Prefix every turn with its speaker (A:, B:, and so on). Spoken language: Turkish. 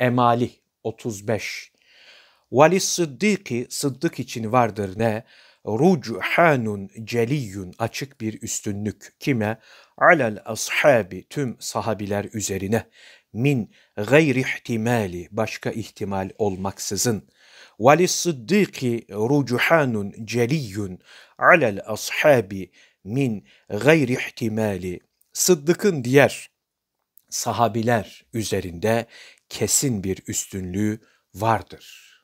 A: Emali 35 Vali Sıddıki Sıddık için vardır ne? Rucuhanun celiyun açık bir üstünlük kime? Alel ashabi tüm sahabiler üzerine min gayri ihtimali başka ihtimal olmaksızın vali sıddiki rucuhanun celiyun alel ashabi min gayri ihtimali Sıddık'ın diğer sahabiler üzerinde kesin bir üstünlüğü vardır.''